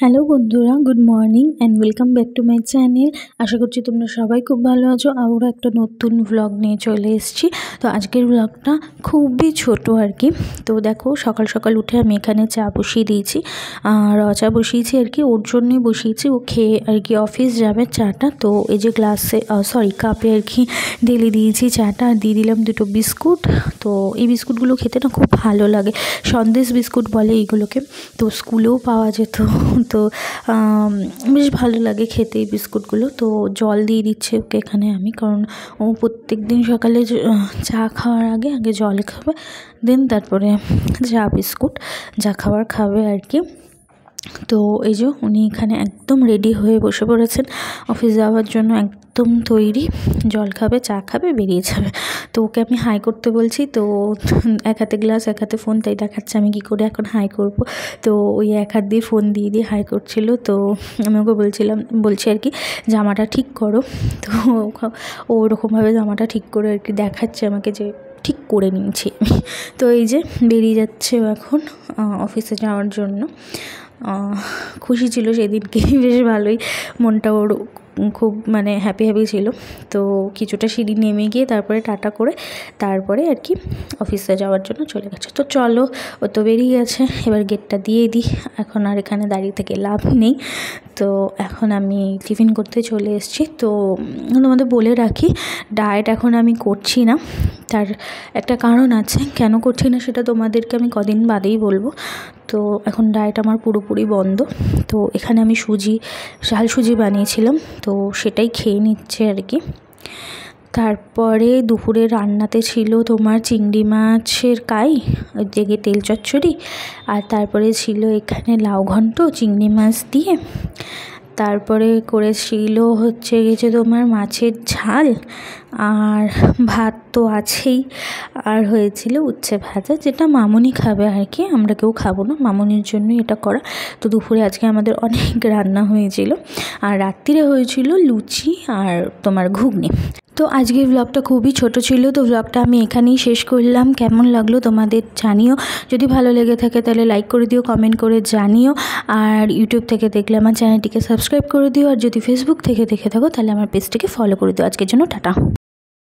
hello বন্ধুরা good morning and welcome back to my channel আশা করছি তোমরা সবাই খুব ভালো আছো আবারও একটা নতুন ভ্লগ নিয়ে চলে এসেছি তো আজকের ভ্লগটা খুবই ছোট আর কি তো দেখো সকাল সকাল উঠে আমি এখানে চা বসিয়ে দিয়েছি আর চা বসিয়েছি আর কি ওর জন্যই বসিয়েছি ও খেয়ে আর কি অফিস যাবে চাটা তো এই যে গ্লাসে সরি কাপে আর কি ডেলি দিয়েছি চাটা আর দিয়ে দিলাম দুটো বিস্কুট তো এই বিস্কুটগুলো খেতে না খুব ভালো লাগে সন্দেশ বিস্কুট বলে এইগুলোকে তো স্কুলেও পাওয়া যেত তো বেশ ভালো লাগে খেতে এই বিস্কুটগুলো তো জল দিয়ে দিচ্ছে ওকে এখানে আমি কারণ ও প্রত্যেক দিন সকালে চা খাওয়ার আগে আগে জল খাবে দেন তারপরে চা বিস্কুট যা খাবার খাবে আর কি তো এই যে উনি এখানে একদম রেডি হয়ে বসে পড়েছেন অফিস যাওয়ার জন্য একদম তৈরি জল খাবে চা খাবে বেরিয়ে যাবে তো ওকে আমি হাই করতে বলছি তো এক হাতে গ্লাস এক হাতে ফোন তাই দেখাচ্ছে আমি কি করে এখন হাই করব তো ওই এক হাত দিয়ে ফোন দিয়ে দিয়ে হাই করছিল তো আমি ওকে বলছিলাম বলছি আর কি জামাটা ঠিক করো তো ও ওরকমভাবে জামাটা ঠিক করে আর কি দেখাচ্ছে আমাকে যে ঠিক করে নিয়েছি তো এই যে বেরিয়ে যাচ্ছে এখন অফিসে যাওয়ার জন্য খুশি ছিল সেই দিনকে বেশ ভালোই মনটা ওর খুব মানে হ্যাপি হ্যাপি ছিল তো কিছুটা সিঁড়ি নেমে গিয়ে তারপরে টাটা করে তারপরে আর কি অফিসে যাওয়ার জন্য চলে গেছে তো চলো ও তো বেরিয়ে গেছে এবার গেটটা দিয়ে দিই এখন আর এখানে দাঁড়িয়ে থেকে লাভ নেই তো এখন আমি টিফিন করতে চলে এসেছি তো তোমাদের বলে রাখি ডায়েট এখন আমি করছি না তার একটা কারণ আছে কেন করছি না সেটা তোমাদেরকে আমি কদিন বাদেই বলবো তো এখন ডায়েট আমার পুরোপুরি বন্ধ তো এখানে আমি সুজি শাল সুজি বানিয়েছিলাম তো সেটাই খেয়ে নিচ্ছে আর কি তারপরে দুপুরে রান্নাতে ছিল তোমার চিংড়ি মাছের কাই জেগে তেল চচ্চড়ি আর তারপরে ছিল এখানে লাউ ঘন্ট চিংড়ি মাছ দিয়ে তারপরে করেছিল হচ্ছে গেছে তোমার মাছের ঝাল আর ভাত তো আছেই আর হয়েছিল উচ্ছে ভাজা যেটা মামুনি খাবে আর কি আমরা কেউ খাবো না মামুনির জন্যই এটা করা তো দুপুরে আজকে আমাদের অনেক রান্না হয়েছিল আর রাত্রিরে হয়েছিল লুচি আর তোমার ঘুগনি তো আজকের ব্লগটা খুবই ছোট ছিল তো ব্লগটা আমি এখানেই শেষ করলাম কেমন লাগলো তোমাদের জানিও যদি ভালো লেগে থাকে তাহলে লাইক করে দিও কমেন্ট করে জানিও আর ইউটিউব থেকে দেখলে আমার চ্যানেলটিকে সাবস্ক্রাইব করে দিও আর যদি ফেসবুক থেকে দেখে থাকো তাহলে আমার পেজটিকে ফলো করে দিও আজকের জন্য টাটা